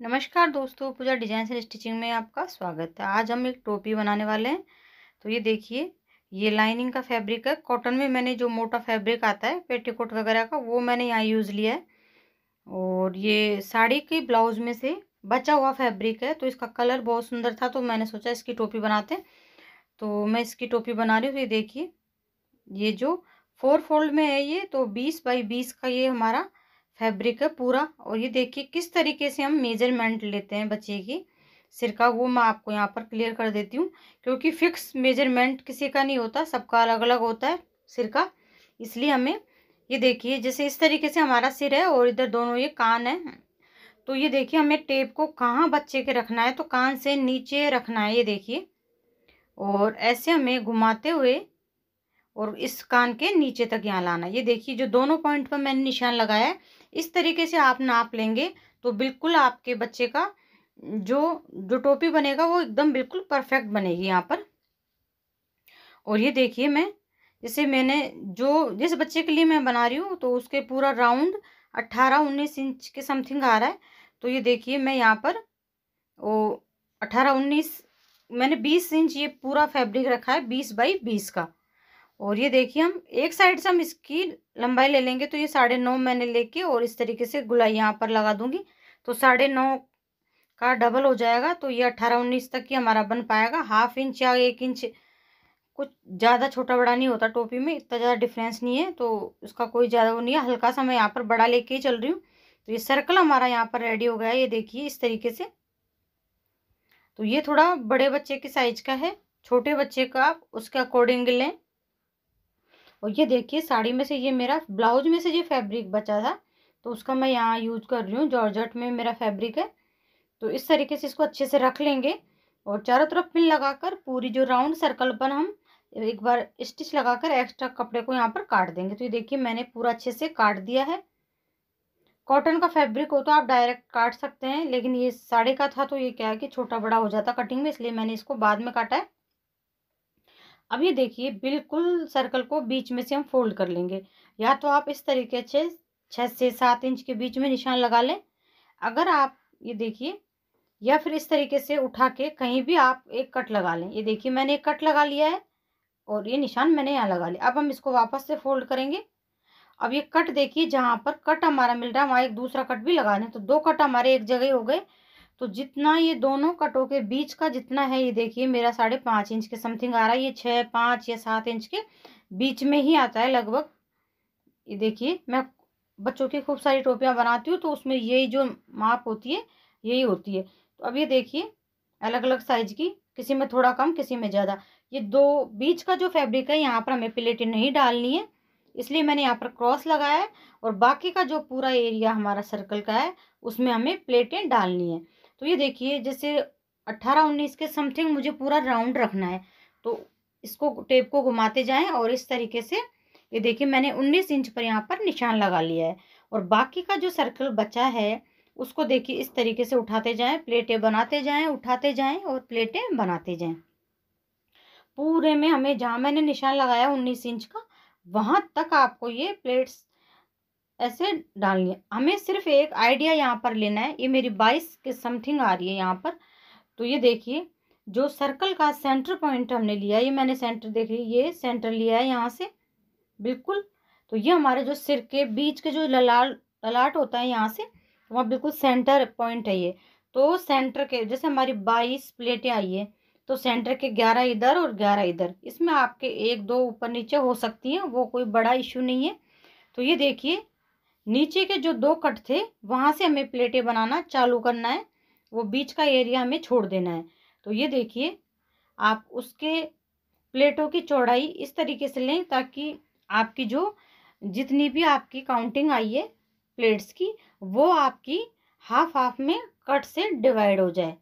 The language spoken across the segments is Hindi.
नमस्कार दोस्तों पूजा डिजाइन से स्टिचिंग में आपका स्वागत है आज हम एक टोपी बनाने वाले हैं तो ये देखिए ये लाइनिंग का फैब्रिक है कॉटन में मैंने जो मोटा फैब्रिक आता है पेटीकोट वगैरह का वो मैंने यहाँ यूज़ लिया है और ये साड़ी के ब्लाउज में से बचा हुआ फैब्रिक है तो इसका कलर बहुत सुंदर था तो मैंने सोचा इसकी टोपी बनाते हैं तो मैं इसकी टोपी बना रही हूँ तो ये देखिए ये जो फोर फोल्ड में है ये तो बीस बाई बीस का ये हमारा फैब्रिक है पूरा और ये देखिए किस तरीके से हम मेजरमेंट लेते हैं बच्चे की सिर का वो मैं आपको यहाँ पर क्लियर कर देती हूँ क्योंकि फिक्स मेजरमेंट किसी का नहीं होता सबका अलग अलग होता है सिर का इसलिए हमें ये देखिए जैसे इस तरीके से हमारा सिर है और इधर दोनों ये कान है तो ये देखिए हमें टेप को कहाँ बच्चे के रखना है तो कान से नीचे रखना है ये देखिए और ऐसे हमें घुमाते हुए और इस कान के नीचे तक यहाँ लाना ये देखिए जो दोनों पॉइंट पर मैंने निशान लगाया है इस तरीके से आप नाप लेंगे तो बिल्कुल आपके बच्चे का जो जो टोपी बनेगा वो एकदम बिल्कुल परफेक्ट बनेगी यहाँ पर और ये देखिए मैं जैसे मैंने जो जिस बच्चे के लिए मैं बना रही हूँ तो उसके पूरा राउंड अट्ठारह उन्नीस इंच के समथिंग आ रहा है तो ये देखिए मैं यहाँ पर वो अट्ठारह उन्नीस मैंने बीस इंच ये पूरा फैब्रिक रखा है बीस बाई बीस का और ये देखिए हम एक साइड से हम इसकी लंबाई ले लेंगे तो ये साढ़े नौ मैंने लेके और इस तरीके से गुलाई यहाँ पर लगा दूंगी तो साढ़े नौ का डबल हो जाएगा तो ये अट्ठारह उन्नीस तक ही हमारा बन पाएगा हाफ इंच या एक इंच कुछ ज़्यादा छोटा बड़ा नहीं होता टोपी में इतना ज़्यादा डिफरेंस नहीं है तो उसका कोई ज़्यादा वो नहीं है हल्का सा मैं यहाँ पर बड़ा लेके ही चल रही हूँ तो ये सर्कल हमारा यहाँ पर रेडी हो गया ये देखिए इस तरीके से तो ये थोड़ा बड़े बच्चे के साइज का है छोटे बच्चे का आप उसके अकॉर्डिंग लें और ये देखिए साड़ी में से ये मेरा ब्लाउज में से ये फैब्रिक बचा था तो उसका मैं यहाँ यूज कर रही हूँ जॉर्जट में मेरा फैब्रिक है तो इस तरीके से इसको अच्छे से रख लेंगे और चारों तरफ पिन लगाकर पूरी जो राउंड सर्कल पर हम एक बार स्टिच लगाकर एक्स्ट्रा कपड़े को यहाँ पर काट देंगे तो ये देखिए मैंने पूरा अच्छे से काट दिया है कॉटन का फैब्रिक हो तो आप डायरेक्ट काट सकते हैं लेकिन ये साड़ी का था तो ये क्या है कि छोटा बड़ा हो जाता कटिंग में इसलिए मैंने इसको बाद में काटा है अब ये देखिए बिल्कुल सर्कल को बीच में से हम फोल्ड कर लेंगे या तो आप इस तरीके से छः से सात इंच के बीच में निशान लगा लें अगर आप ये देखिए या फिर इस तरीके से उठा के कहीं भी आप एक कट लगा लें ये देखिए मैंने एक कट लगा लिया है और ये निशान मैंने यहाँ लगा लिया अब हम इसको वापस से फोल्ड करेंगे अब ये कट देखिए जहाँ पर कट हमारा मिल रहा है वहाँ एक दूसरा कट भी लगा लें तो दो कट हमारे एक जगह हो गए तो जितना ये दोनों कटों के बीच का जितना है ये देखिए मेरा साढ़े पाँच इंच के समथिंग आ रहा है ये छः पाँच या सात इंच के बीच में ही आता है लगभग ये देखिए मैं बच्चों की खूब सारी टोपियाँ बनाती हूँ तो उसमें यही जो माप होती है यही होती है तो अब ये देखिए अलग अलग साइज की किसी में थोड़ा कम किसी में ज़्यादा ये दो बीच का जो फैब्रिक है यहाँ पर हमें प्लेटें नहीं डालनी है इसलिए मैंने यहाँ पर क्रॉस लगाया है और बाकी का जो पूरा एरिया हमारा सर्कल का है उसमें हमें प्लेटें डालनी है तो ये देखिए जैसे अट्ठारह उन्नीस के समथिंग मुझे पूरा राउंड रखना है तो इसको टेप को घुमाते जाएं और इस तरीके से ये देखिए मैंने उन्नीस इंच पर यहाँ पर निशान लगा लिया है और बाकी का जो सर्कल बचा है उसको देखिए इस तरीके से उठाते जाएं प्लेटें बनाते जाएं उठाते जाएं और प्लेटें बनाते जाएं पूरे में हमें जहाँ मैंने निशान लगाया उन्नीस इंच का वहाँ तक आपको ये प्लेट्स ऐसे डालनी है हमें सिर्फ एक आइडिया यहाँ पर लेना है ये मेरी बाईस के समथिंग आ रही है यहाँ पर तो ये देखिए जो सर्कल का सेंटर पॉइंट हमने लिया ये मैंने सेंटर देखिए ये सेंटर लिया है यहाँ से बिल्कुल तो ये हमारे जो सिर के बीच के जो ललाट ललाट होता है यहाँ से वहाँ बिल्कुल सेंटर पॉइंट है ये तो सेंटर के जैसे हमारी बाईस प्लेटें आई है तो सेंटर के ग्यारह इधर और ग्यारह इधर इसमें आपके एक दो ऊपर नीचे हो सकती हैं वो कोई बड़ा इशू नहीं है तो ये देखिए नीचे के जो दो कट थे वहाँ से हमें प्लेटें बनाना चालू करना है वो बीच का एरिया हमें छोड़ देना है तो ये देखिए आप उसके प्लेटों की चौड़ाई इस तरीके से लें ताकि आपकी जो जितनी भी आपकी काउंटिंग आई है प्लेट्स की वो आपकी हाफ हाफ में कट से डिवाइड हो जाए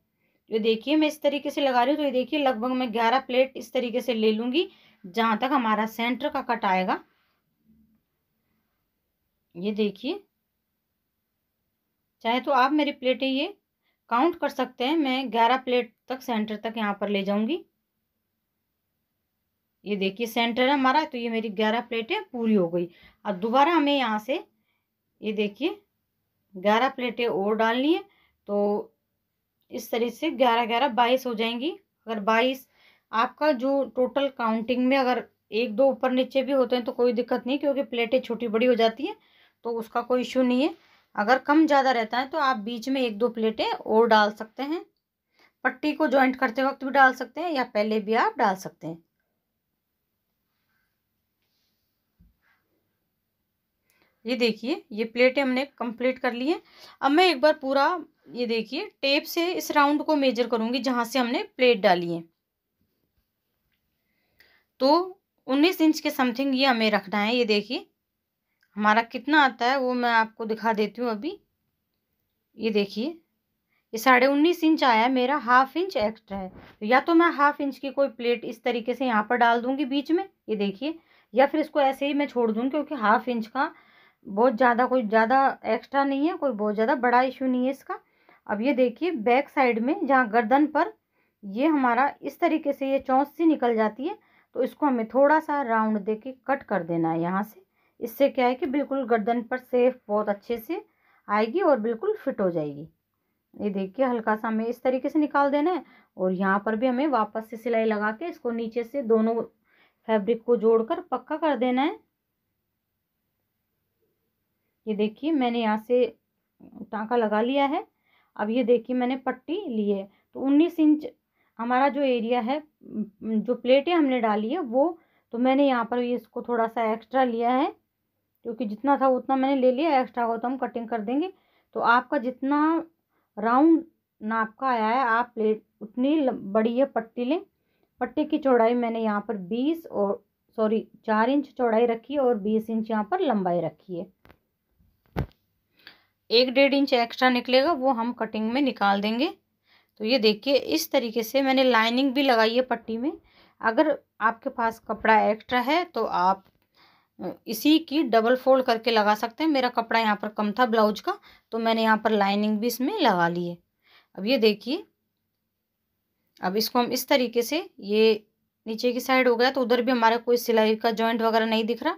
ये देखिए मैं इस तरीके से लगा रही हूँ तो ये देखिए लगभग मैं ग्यारह प्लेट इस तरीके से ले लूँगी जहाँ तक हमारा सेंटर का कट आएगा ये देखिए चाहे तो आप मेरी प्लेटें ये काउंट कर सकते हैं मैं ग्यारह प्लेट तक सेंटर तक यहाँ पर ले जाऊंगी ये देखिए सेंटर है हमारा तो ये मेरी ग्यारह प्लेटें पूरी हो गई अब दोबारा हमें यहाँ से ये देखिए ग्यारह प्लेटें और डालनी है तो इस तरह से ग्यारह ग्यारह बाईस हो जाएंगी अगर बाईस आपका जो टोटल काउंटिंग में अगर एक दो ऊपर नीचे भी होते हैं तो कोई दिक्कत नहीं क्योंकि प्लेटें छोटी बड़ी हो जाती हैं तो उसका कोई इश्यू नहीं है अगर कम ज़्यादा रहता है तो आप बीच में एक दो प्लेटें और डाल सकते हैं पट्टी को ज्वाइंट करते वक्त भी डाल सकते हैं या पहले भी आप डाल सकते हैं ये देखिए ये प्लेटें हमने कंप्लीट कर ली हैं अब मैं एक बार पूरा ये देखिए टेप से इस राउंड को मेजर करूंगी जहां से हमने प्लेट डाली है तो उन्नीस इंच के समथिंग ये हमें रखना है ये देखिए हमारा कितना आता है वो मैं आपको दिखा देती हूँ अभी ये देखिए ये साढ़े उन्नीस इंच आया है मेरा हाफ इंच एक्स्ट्रा है तो या तो मैं हाफ इंच की कोई प्लेट इस तरीके से यहाँ पर डाल दूँगी बीच में ये देखिए या फिर इसको ऐसे ही मैं छोड़ दूँ क्योंकि हाफ इंच का बहुत ज़्यादा कोई ज़्यादा एक्स्ट्रा नहीं है कोई बहुत ज़्यादा बड़ा इशू नहीं है इसका अब ये देखिए बैक साइड में जहाँ गर्दन पर ये हमारा इस तरीके से ये चौंस सी निकल जाती है तो इसको हमें थोड़ा सा राउंड दे के कट कर देना है यहाँ से इससे क्या है कि बिल्कुल गर्दन पर सेफ बहुत अच्छे से आएगी और बिल्कुल फिट हो जाएगी ये देखिए हल्का सा हमें इस तरीके से निकाल देना है और यहाँ पर भी हमें वापस से सिलाई लगा के इसको नीचे से दोनों फैब्रिक को जोड़कर पक्का कर देना है ये देखिए मैंने यहाँ से टाँका लगा लिया है अब ये देखिए मैंने पट्टी ली है तो उन्नीस इंच हमारा जो एरिया है जो प्लेटें हमने डाली है वो तो मैंने यहाँ पर इसको थोड़ा सा एक्स्ट्रा लिया है क्योंकि जितना था उतना मैंने ले लिया एक्स्ट्रा हो तो हम कटिंग कर देंगे तो आपका जितना राउंड नाप का आया है आप ले उतनी बड़ी है पट्टी लें पट्टी की चौड़ाई मैंने यहाँ पर बीस और सॉरी चार इंच चौड़ाई रखी है और बीस इंच यहाँ पर लंबाई रखी है एक डेढ़ इंच एक्स्ट्रा निकलेगा वो हम कटिंग में निकाल देंगे तो ये देखिए इस तरीके से मैंने लाइनिंग भी लगाई है पट्टी में अगर आपके पास कपड़ा एक्स्ट्रा है तो आप हम्म, इसी की डबल फोल्ड करके लगा सकते हैं मेरा कपड़ा यहाँ पर कम था ब्लाउज का तो मैंने यहाँ पर लाइनिंग भी इसमें लगा ली है अब ये देखिए अब इसको हम इस तरीके से ये नीचे की साइड हो गया तो उधर भी हमारा कोई सिलाई का जॉइंट वगैरह नहीं दिख रहा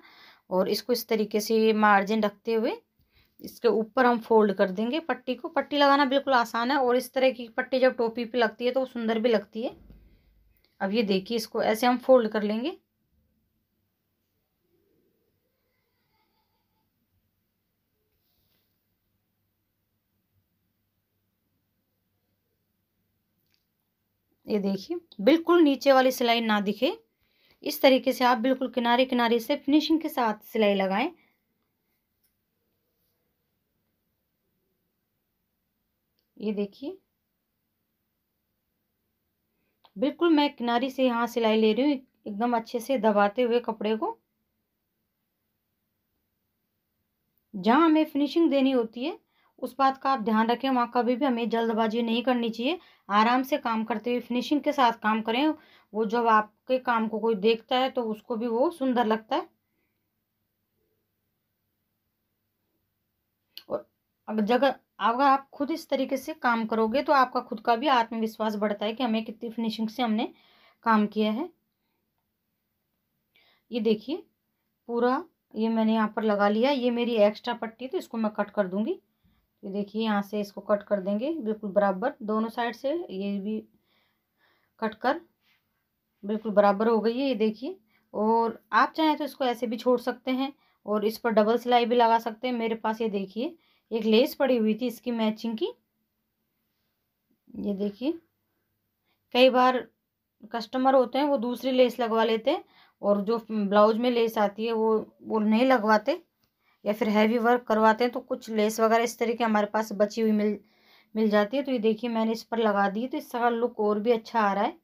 और इसको इस तरीके से मार्जिन रखते हुए इसके ऊपर हम फोल्ड कर देंगे पट्टी को पट्टी लगाना बिल्कुल आसान है और इस तरह की पट्टी जब टोपी पे लगती है तो वो सुंदर भी लगती है अब ये देखिए इसको ऐसे हम फोल्ड कर लेंगे ये देखिए बिल्कुल नीचे वाली सिलाई ना दिखे इस तरीके से आप बिल्कुल किनारे किनारे से फिनिशिंग के साथ सिलाई लगाएं ये देखिए बिल्कुल मैं किनारे से यहाँ सिलाई ले रही हूँ एकदम अच्छे से दबाते हुए कपड़े को जहाँ हमें फिनिशिंग देनी होती है उस बात का आप ध्यान रखें वहाँ कभी भी हमें जल्दबाजी नहीं करनी चाहिए आराम से काम करते हुए फिनिशिंग के साथ काम करें वो जब आपके काम को कोई देखता है तो उसको भी वो सुंदर लगता है और अगर जगह अगर आप खुद इस तरीके से काम करोगे तो आपका खुद का भी आत्मविश्वास बढ़ता है कि हमें कितनी फिनिशिंग से हमने काम किया है ये देखिए पूरा ये मैंने यहाँ पर लगा लिया ये मेरी एक्स्ट्रा पट्टी है तो इसको मैं कट कर दूंगी ये देखिए यहाँ से इसको कट कर देंगे बिल्कुल बराबर दोनों साइड से ये भी कट कर बिल्कुल बराबर हो गई है ये देखिए और आप चाहें तो इसको ऐसे भी छोड़ सकते हैं और इस पर डबल सिलाई भी लगा सकते हैं मेरे पास ये देखिए एक लेस पड़ी हुई थी इसकी मैचिंग की ये देखिए कई बार कस्टमर होते हैं वो दूसरी लेस लगवा लेते हैं और जो ब्लाउज में लेस आती है वो वो नहीं लगवाते या फिर हैवी वर्क करवाते हैं तो कुछ लेस वगैरह इस तरीके हमारे पास बची हुई मिल मिल जाती है तो ये देखिए मैंने इस पर लगा दी तो इसका लुक और भी अच्छा आ रहा है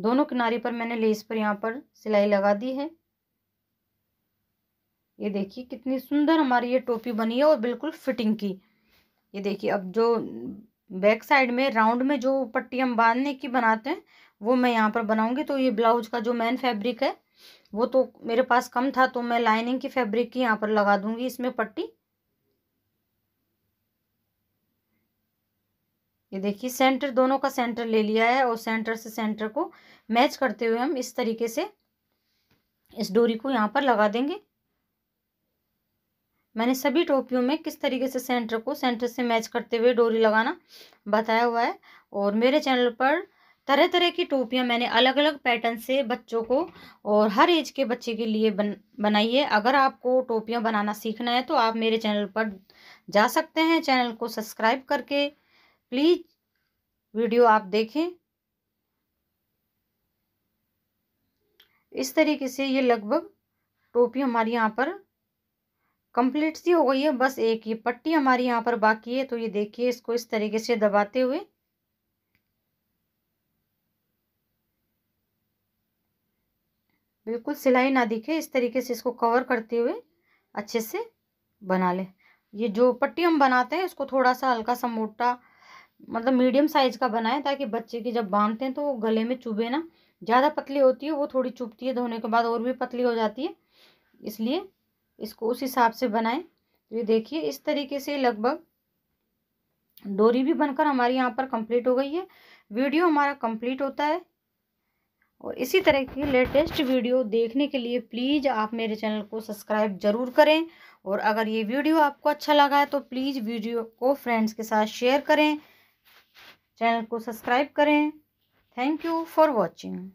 दोनों किनारे पर मैंने लेस पर यहाँ पर सिलाई लगा दी है ये देखिए कितनी सुंदर हमारी ये टोपी बनी है और बिल्कुल फिटिंग की ये देखिए अब जो बैक साइड में राउंड में जो पट्टी हम बांधने की बनाते हैं वो मैं यहाँ पर बनाऊँगी तो ये ब्लाउज का जो मेन फैब्रिक है वो तो मेरे पास कम था तो मैं लाइनिंग की फैब्रिक की यहाँ पर लगा दूंगी इसमें पट्टी ये देखिए सेंटर दोनों का सेंटर ले लिया है और सेंटर से सेंटर को मैच करते हुए हम इस तरीके से इस डोरी को यहाँ पर लगा देंगे मैंने सभी टोपियों में किस तरीके से सेंटर को सेंटर से मैच करते हुए डोरी लगाना बताया हुआ है और मेरे चैनल पर तरह तरह की टोपियाँ मैंने अलग अलग पैटर्न से बच्चों को और हर एज के बच्चे के लिए बन बनाई है अगर आपको टोपियाँ बनाना सीखना है तो आप मेरे चैनल पर जा सकते हैं चैनल को सब्सक्राइब करके प्लीज़ वीडियो आप देखें इस तरीके से ये लगभग टोपी हमारी यहाँ पर कंप्लीट सी हो गई है बस एक ये पट्टी हमारी यहाँ पर बाकी है तो ये देखिए इसको इस तरीके से दबाते हुए बिल्कुल सिलाई ना दिखे इस तरीके से इसको कवर करते हुए अच्छे से बना लें ये जो पट्टी हम बनाते हैं उसको थोड़ा सा हल्का सा मोटा मतलब मीडियम साइज का बनाएं ताकि बच्चे की जब बांधते हैं तो वो गले में चुभे ना ज़्यादा पतली होती है वो थोड़ी चुभती है धोने के बाद और भी पतली हो जाती है इसलिए इसको उस हिसाब से बनाएं तो ये देखिए इस तरीके से लगभग डोरी भी बनकर हमारी यहाँ पर कंप्लीट हो गई है वीडियो हमारा कंप्लीट होता है और इसी तरह की लेटेस्ट वीडियो देखने के लिए प्लीज़ आप मेरे चैनल को सब्सक्राइब ज़रूर करें और अगर ये वीडियो आपको अच्छा लगा है तो प्लीज़ वीडियो को फ्रेंड्स के साथ शेयर करें चैनल को सब्सक्राइब करें थैंक यू फॉर वॉचिंग